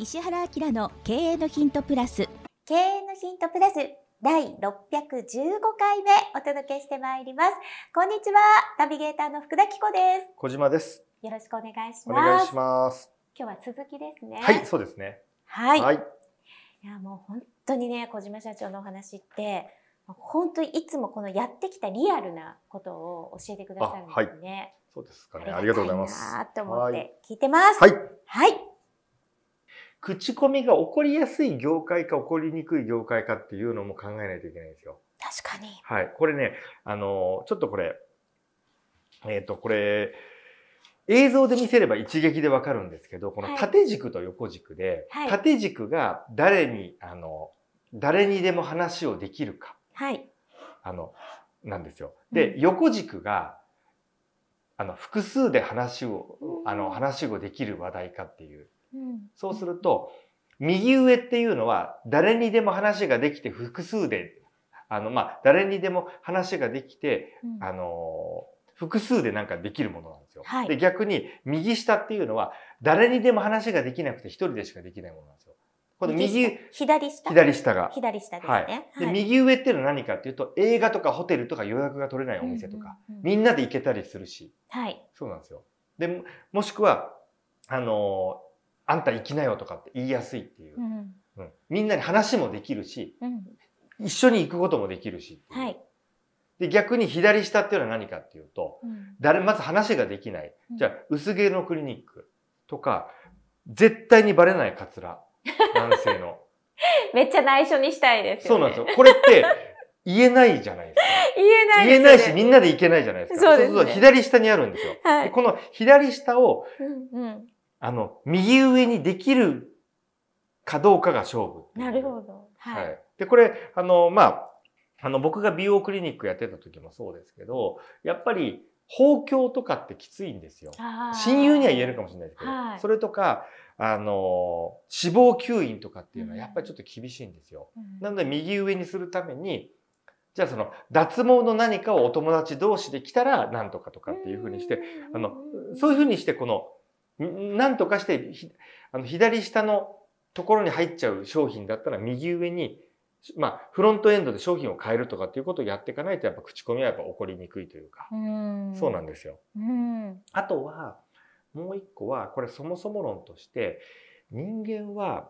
石原明の経営のヒントプラス経営のヒントプラス第615回目お届けしてまいりますこんにちはナビゲーターの福田紀子です小島ですよろしくお願いしますお願いします今日は続きですねはいそうですねはい、はい、いやもう本当にね小島社長のお話って本当にいつもこのやってきたリアルなことを教えてくださるんですね、はい、そうですかねありがとうございますあと思って聞いてますはい、はい口コミが起こりやすい業界か起こりにくい業界かっていうのも考えないといけないんですよ。確かに。はい。これね、あの、ちょっとこれ、えっ、ー、と、これ、映像で見せれば一撃でわかるんですけど、この縦軸と横軸で、はい、縦軸が誰に、あの、誰にでも話をできるか。はい。あの、なんですよ。で、うん、横軸が、あの、複数で話を、あの、話をできる話題かっていう。そうすると、右上っていうのは誰にでも話ができて複数で、あの、まあ、誰にでも話ができて、うん、あの、複数でなんかできるものなんですよ。はい、で、逆に右下っていうのは誰にでも話ができなくて一人でしかできないものなんですよ。この右、左下左下が。左下ですね。はい、で、右上っていうのは何かっていうと、映画とかホテルとか予約が取れないお店とか、みんなで行けたりするし。はい。そうなんですよ。で、もしくは、あの、あんた行きなよとかって言いやすいっていう。うんうん、みんなに話もできるし、うん、一緒に行くこともできるし。はい。で、逆に左下っていうのは何かっていうと、誰、まず話ができない。じゃあ、薄毛のクリニックとか、絶対にバレないカツラ。男性の。めっちゃ内緒にしたいです、ね、そうなんですよ。これって、言えないじゃないですか。言えない、ね、言えないし、みんなで行けないじゃないですか。そうです、ね、そうそう左下にあるんですよ、はい、でこの左下を、うんうん、あの、右上にできるかどうかが勝負。なるほど。はい。で、これ、あの、まあ、あの、僕が美容クリニックやってた時もそうですけど、やっぱり、包教とかってきついんですよ。親友には言えるかもしれないですけど、はい、それとか、あの、死亡吸引とかっていうのはやっぱりちょっと厳しいんですよ。うん、なので、右上にするために、じゃあその脱毛の何かをお友達同士できたらなんとかとかっていうふうにして、あの、そういうふうにしてこのなんとかして、あの左下のところに入っちゃう商品だったら右上に、まあ、フロントエンドで商品を変えるとかっていうことをやっていかないとやっぱ口コミはやっぱ起こりにくいというか、うそうなんですよ。あとは、もう一個は、これそもそも論として、人間は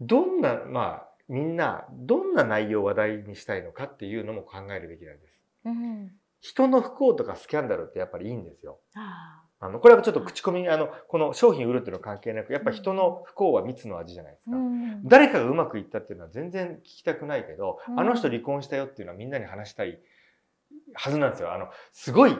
どんな、まあ、みんなどんな内容を話題にしたいのかっていうのも考えるべきなんです。うん、人の不幸とかスキャンダルってやっぱりいいんですよ。ああの、これはちょっと口コミ、あの、この商品売るっていうのは関係なく、やっぱ人の不幸は蜜の味じゃないですか。うん、誰かがうまくいったっていうのは全然聞きたくないけど、うん、あの人離婚したよっていうのはみんなに話したいはずなんですよ。あの、すごい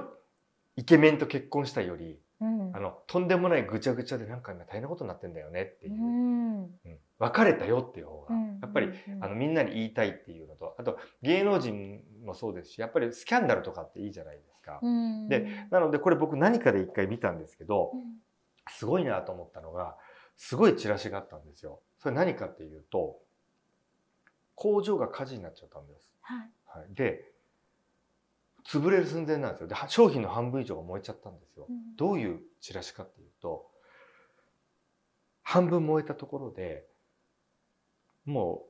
イケメンと結婚したより、うん、あの、とんでもないぐちゃぐちゃでなんか今大変なことになってんだよねっていう。別れたよっていう方が、やっぱり、あの、みんなに言いたいっていうのと、あと、芸能人もそうですし、やっぱりスキャンダルとかっていいじゃないですか。ですか。でなのでこれ僕何かで一回見たんですけどすごいなと思ったのがすごいチラシがあったんですよ。それ何かっていうと工場が火事になっちゃったんです。はい、で潰れる寸前なんですよで商品の半分以上が燃えちゃったんですよ、どういうチラシかっていうと半分燃えたところでも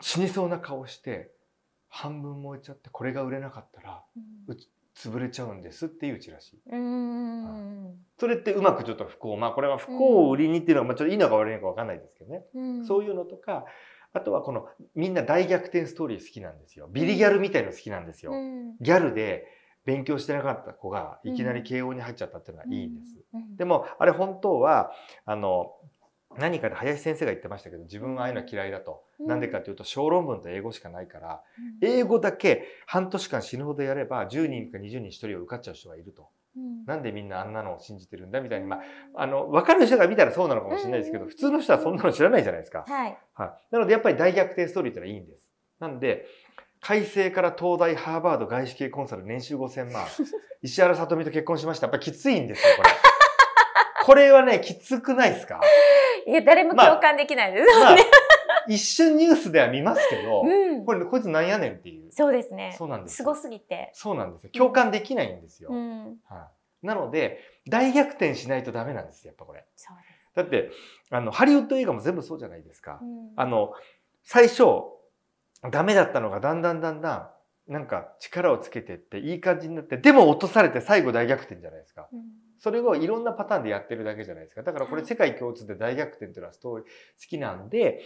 う死にそうな顔して半分燃えちゃってこれが売れなかったら、うん、潰れちゃうんですっていうチラシ。うんそれってうまくちょっと不幸まあこれは不幸を売りにっていうのは、まあ、ちょっといいのか悪いのかわかんないですけどね、うん、そういうのとかあとはこのみんな大逆転ストーリー好きなんですよビリギャルみたいの好きなんですよ。うん、ギャルで勉強してなかった子がいきなり慶応に入っちゃったっていうのはいいんです。でもあれ本当はあの何かで林先生が言ってましたけど自分はああいうのは嫌いだと、な、うんでかというと小論文と英語しかないから、うん、英語だけ半年間死ぬほどやれば10人か20人1人を受かっちゃう人がいると、うん、なんでみんなあんなのを信じてるんだみたいに、まあ、あの分かる人が見たらそうなのかもしれないですけど、うん、普通の人はそんなの知らないじゃないですか、はい、はい、なのでやっぱり大逆転ストーリーってのはいいんです。なんで改正から東大ハーバード外資系コンサル年収5000万石原さとみと結婚しましたやっぱりきついんですよこれ。これはね、きつくないですかいや、誰も共感できないです。まあ、まあ、一瞬ニュースでは見ますけど、うん、これ、こいつなんやねんっていう。そうですね。そうなんです。すごすぎて。そうなんですよ。共感できないんですよ。うん、はい、なので、大逆転しないとダメなんですよ、やっぱこれ。そうですだって、あの、ハリウッド映画も全部そうじゃないですか。うん、あの、最初、ダメだったのがだんだんだんだんなんか力をつけてっていい感じになってでも落とされて最後大逆転じゃないですか、うん、それをいろんなパターンでやってるだけじゃないですかだからこれ世界共通で大逆転っていうのはストーリー好きなんで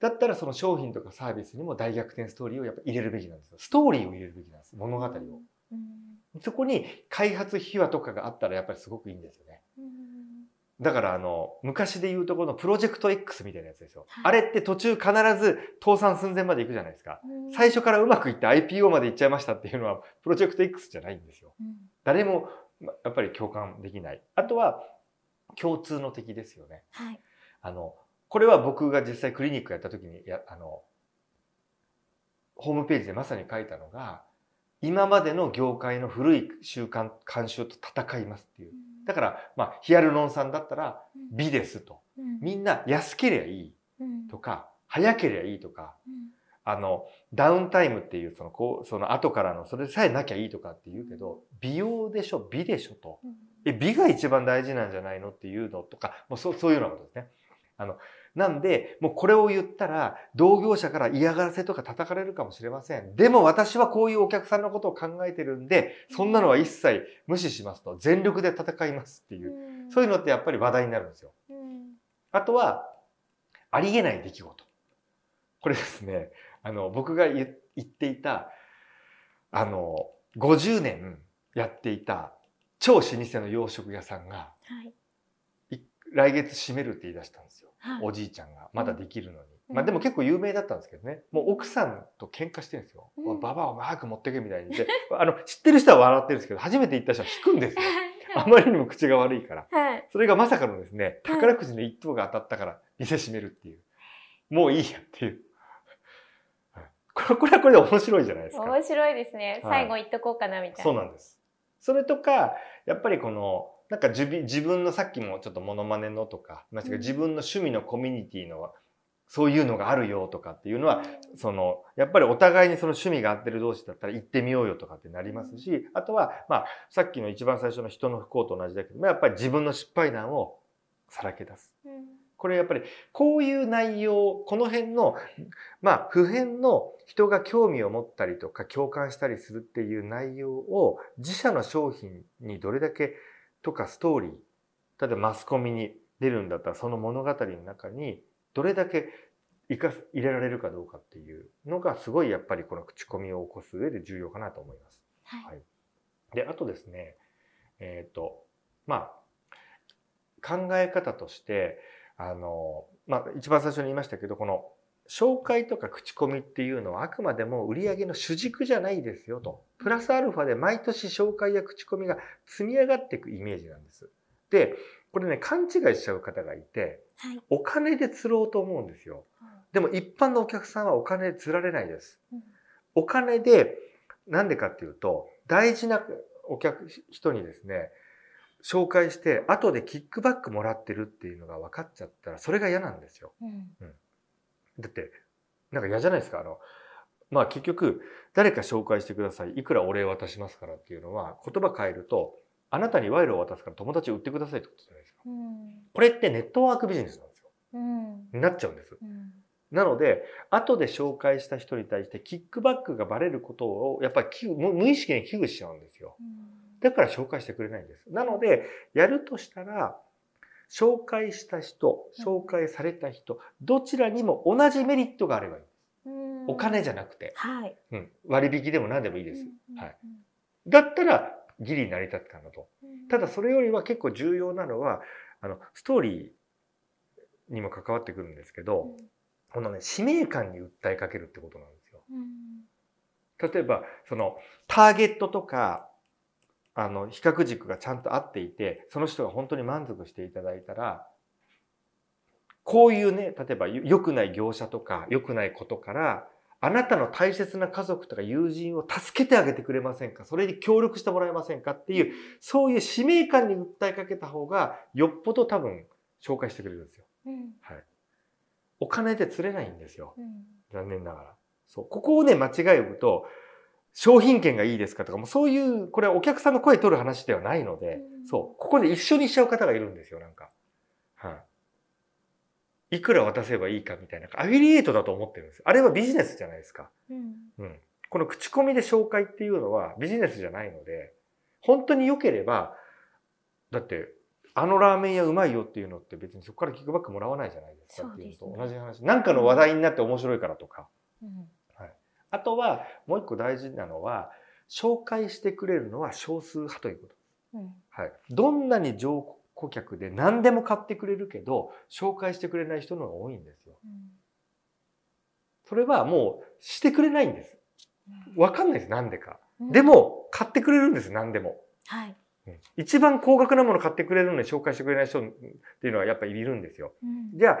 だったらその商品とかサービスにも大逆転ストーリーをやっぱ入れるべきなんですよストーリーを入れるべきなんです物語を、うん、そこに開発秘話とかがあったらやっぱりすごくいいんですよねだからあの、昔で言うとこのプロジェクト X みたいなやつですよ。はい、あれって途中必ず倒産寸前まで行くじゃないですか。最初からうまくいって IPO まで行っちゃいましたっていうのはプロジェクト X じゃないんですよ。うん、誰もやっぱり共感できない。あとは共通の敵ですよね。はい、あの、これは僕が実際クリニックやった時に、やあの、ホームページでまさに書いたのが、今までの業界の古い習慣、慣習と戦いますっていう。うんだから、まあ、ヒアルロン酸だったら美ですと。みんな安けりゃいいとか、早けりゃいいとか、あの、ダウンタイムっていう、その、こう、その後からの、それさえなきゃいいとかって言うけど、美容でしょ、美でしょと。え、美が一番大事なんじゃないのっていうのとか、もうそう、そういうようなことですね。あの、なんで、もうこれを言ったら、同業者から嫌がらせとか叩かれるかもしれません。でも私はこういうお客さんのことを考えてるんで、そんなのは一切無視しますと、全力で戦いますっていう、そういうのってやっぱり話題になるんですよ。あとは、ありえない出来事。これですね、あの、僕が言っていた、あの、50年やっていた超老舗の洋食屋さんが、はい来月閉めるって言い出したんですよ、はい、おじいちゃんがまだできるのに、うん、まあでも結構有名だったんですけどねもう奥さんと喧嘩してるんですよ「うん、ババアを早く持ってけ」みたいにで あの知ってる人は笑ってるんですけど初めて行った人は引くんですよ。あまりにも口が悪いから、はい、それがまさかのですね宝くじの一等が当たったから店閉めるっていう、もういいやっていうこれこれはこれで面白いじゃないですか面白いですね、最後言っとこうかなみたいな、そうなんですそれとかやっぱりこのなんか自分のさっきもちょっとモノマネのとかま自分の趣味のコミュニティのそういうのがあるよとかっていうのは、その、やっぱりお互いにその趣味が合ってる同士だったら行ってみようよとかってなりますし、あとは、まあ、さっきの一番最初の人の不幸と同じだけど、やっぱり自分の失敗談をさらけ出す。これやっぱり、こういう内容、この辺の、まあ、普遍の人が興味を持ったりとか共感したりするっていう内容を自社の商品にどれだけとかストーリーただマスコミに出るんだったらその物語の中にどれだけ生かす、入れられるかどうかっていうのがすごいやっぱりこの口コミを起こす上で重要かなと思います。はい、はい、であとですねえっ、ー、とまあ考え方としてあの、まあ、一番最初に言いましたけどこの紹介とか口コミっていうのはあくまでも売り上げの主軸じゃないですよと。プラスアルファで毎年紹介や口コミが積み上がっていくイメージなんです。で、これね、勘違いしちゃう方がいて、はい、お金で釣ろうと思うんですよ。でも一般のお客さんはお金で釣られないです。お金で、なんでかっていうと、大事なお客、人にですね、紹介して、後でキックバックもらってるっていうのが分かっちゃったら、それが嫌なんですよ。うん、うんだって、なんか嫌じゃないですか。あの、まあ結局、誰か紹介してください。いくらお礼渡しますからっていうのは、言葉変えると、あなたに賄賂を渡すから友達を売ってくださいってことじゃないですか。うん、これってネットワークビジネスなんですよ。うん、なっちゃうんです。うん、なので、後で紹介した人に対してキックバックがバレることを、やっぱり無意識に危惧しちゃうんですよ。だから紹介してくれないんです。なので、やるとしたら、紹介した人、紹介された人、どちらにも同じメリットがあればいい。お金じゃなくて、はい、うん、割引でも何でもいいです。はい、だったらギリ成り立ったのと。ただそれよりは結構重要なのはあのストーリーにも関わってくるんですけど、このね使命感に訴えかけるってことなんですよ。例えばそのターゲットとかあの比較軸がちゃんと合っていてその人が本当に満足していただいたらこういうね例えば良くない業者とか良くないことからあなたの大切な家族とか友人を助けてあげてくれませんかそれに協力してもらえませんかっていうそういう使命感に訴えかけた方がよっぽど多分紹介してくれるんですよ。うん、はい、お金で釣れないんですよ、うん、残念ながら。そうここをね間違えると商品券がいいですかとか、もうそういう、これはお客さんの声取る話ではないので、うん、そう、ここで一緒にしちゃう方がいるんですよ、なんか。はい、あ、いくら渡せばいいかみたいな、アフィリエイトだと思ってるんです。あれはビジネスじゃないですか。うん。うん、この口コミで紹介っていうのはビジネスじゃないので、本当に良ければ、だって、あのラーメン屋うまいよっていうのって別にそこからキックバックもらわないじゃないですかっていうのと同じ話。ね、なんかの話題になって面白いからとか。うんあとはもう一個大事なのは紹介してくれるのは少数派ということ。うん、はい、どんなに上顧客で何でも買ってくれるけど紹介してくれない人の方が多いんですよ。うん、それはもうしてくれないんです。わかんないです、なんでか。でも、買ってくれるんです、何でも。はい。一番高額なもの買ってくれるのに紹介してくれない人っていうのはやっぱりいるんですよ。うん、じゃあ、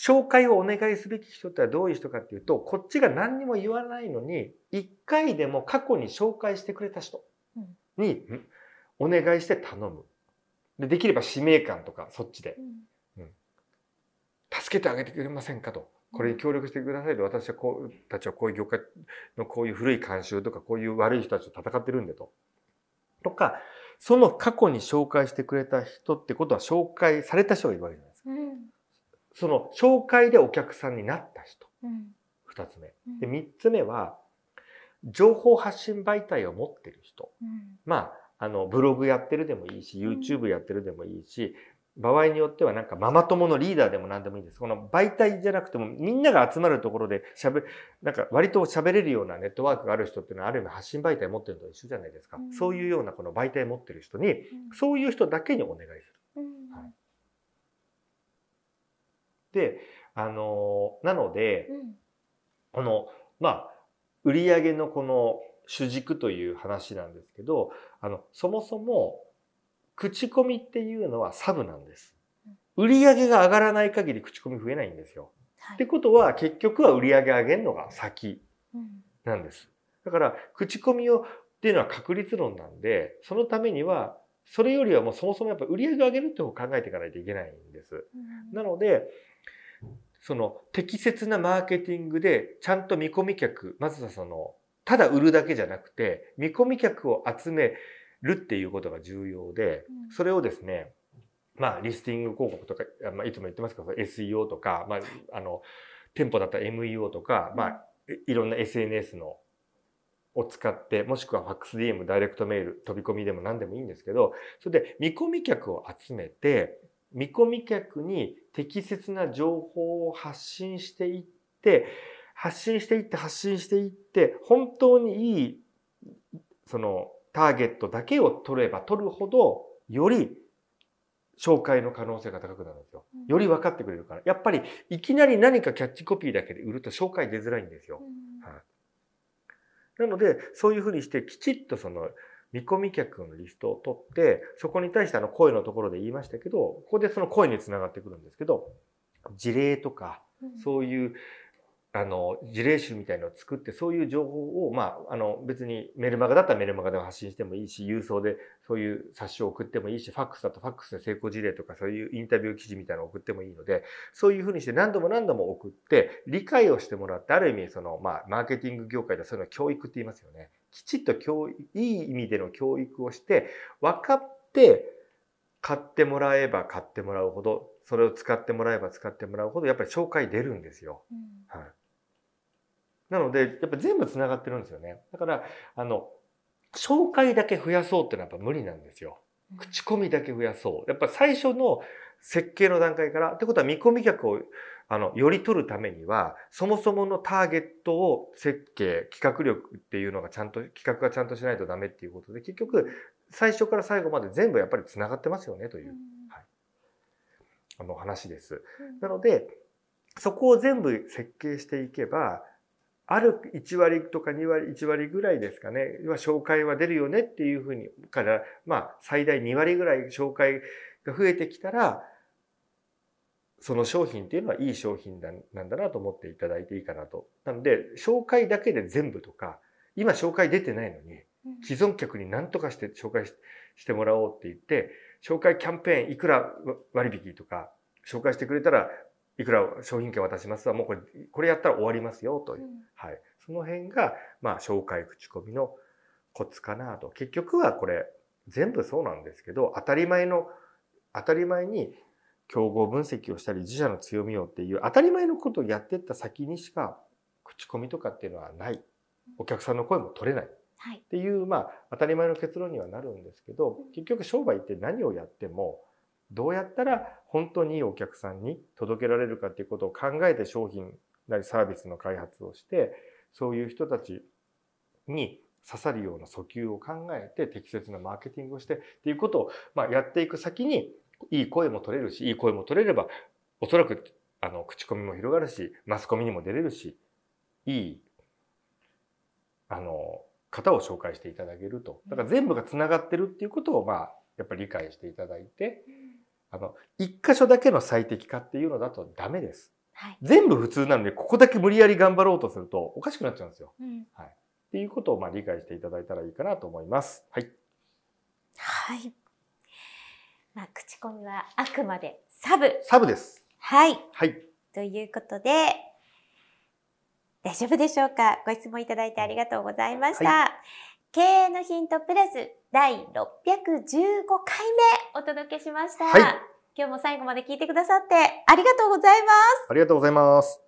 紹介をお願いすべき人ってはどういう人かっていうと、こっちが何にも言わないのに、一回でも過去に紹介してくれた人に、お願いして頼む。でできれば使命感とか、そっちで、うんうん、助けてあげてくれませんかと。これに協力してくださいと、私はこう、たちはこういう業界のこういう古い慣習とか、こういう悪い人たちと戦ってるんでと。とか、その過去に紹介してくれた人ってことは紹介された人がいるわけじゃないですか。うん、その紹介でお客さんになった人。二、うん、つ目。で、三つ目は、情報発信媒体を持ってる人。まあ、あの、ブログやってるでもいいし、YouTube やってるでもいいし、場合によってはなんかママ友のリーダーでも何でもいいんです。この媒体じゃなくてもみんなが集まるところで喋、なんか割と喋れるようなネットワークがある人っていうのはある意味発信媒体持ってるのと一緒じゃないですか。うん、そういうようなこの媒体持ってる人に、うん、そういう人だけにお願いする。うん、はい、で、あのー、なので、この、まあ、売上のこの主軸という話なんですけど、あの、そもそも口コミっていうのはサブなんです。売上が上がらない限り口コミ増えないんですよ。はい、ってことは結局は売上上げるのが先なんです。だから口コミをっていうのは確率論なんで、そのためにはそれよりはもうそもそもやっぱ売上上げるって方を考えていかないといけないんです。なので、その適切なマーケティングでちゃんと見込み客、まずはそのただ売るだけじゃなくて見込み客を集めるっていうことが重要で、それをですね、まあ、リスティング広告とか、まあ、いつも言ってますけど、SEO とか、まあ、あの、店舗だったら MEO とか、まあ、いろんな SNS のを使って、もしくは FAXDM、ダイレクトメール、飛び込みでも何でもいいんですけど、それで見込み客を集めて、見込み客に適切な情報を発信していって、発信していって、発信していって、本当にいい、その、ターゲットだけを取れば取るほど、より紹介の可能性が高くなるんですよ。より分かってくれるから。やっぱり、いきなり何かキャッチコピーだけで売ると紹介出づらいんですよ。はい、なので、そういうふうにして、きちっとその、見込み客のリストを取って、そこに対してあの声のところで言いましたけど、ここでその声につながってくるんですけど、事例とか、そういうあの事例集みたいのを作ってそういう情報を、まあ、あの別にメルマガだったらメルマガでも発信してもいいし郵送でそういう冊子を送ってもいいしファックスだとファックスで成功事例とかそういうインタビュー記事みたいなのを送ってもいいのでそういうふうにして何度も何度も送って理解をしてもらってある意味その、まあ、マーケティング業界ではそういうのは教育って言いますよねきちっと教いい意味での教育をして分かって買ってもらえば買ってもらうほどそれを使ってもらえば使ってもらうほどやっぱり紹介出るんですよ。うん、はいなので、やっぱ全部繋がってるんですよね。だから、あの、紹介だけ増やそうってのはやっぱ無理なんですよ。口コミだけ増やそう。やっぱ最初の設計の段階から。ってことは見込み客をあのより取るためにはそもそものターゲットを設計企画力っていうのがちゃんと企画がちゃんとしないとダメっていうことで結局最初から最後まで全部やっぱり繋がってますよねという、うん、はい、あの話です。うん、なのでそこを全部設計していけばある1割とか2割、1割ぐらいですかね、は紹介は出るよねっていうふうに、から、まあ、最大2割ぐらい紹介が増えてきたら、その商品っていうのはいい商品なんだなと思っていただいていいかなと。なので、紹介だけで全部とか、今紹介出てないのに、既存客に何とかして紹介してもらおうって言って、紹介キャンペーンいくら割引とか、紹介してくれたらいくら商品券渡しますはもうこれこれやったら終わりますよという、うん、はい、その辺が、まあ、紹介口コミのコツかなと結局はこれ全部そうなんですけど当たり前の当たり前に競合分析をしたり自社の強みをっていう当たり前のことをやってった先にしか口コミとかっていうのはないお客さんの声も取れない、はい、っていう、まあ、当たり前の結論にはなるんですけど結局商売って何をやってもどうやったら本当にいいお客さんに届けられるかっていうことを考えて商品なりサービスの開発をしてそういう人たちに刺さるような訴求を考えて適切なマーケティングをしてっていうことを、まあ、やっていく先にいい声も取れるしいい声も取れればおそらくあの口コミも広がるしマスコミにも出れるしいいあの方を紹介していただけるとだから全部が繋がってるっていうことをまあやっぱり理解していただいて。あの、一箇所だけの最適化っていうのだとダメです。はい、全部普通なので、ここだけ無理やり頑張ろうとするとおかしくなっちゃうんですよ。うん、はい。っていうことをまあ理解していただいたらいいかなと思います。はい。はい。まあ、口コミはあくまでサブ。サブです。はい。はい。ということで、大丈夫でしょうかご質問いただいてありがとうございました。はい経営のヒントプラス第615回目お届けしました、はい、今日も最後まで聞いてくださってありがとうございますありがとうございます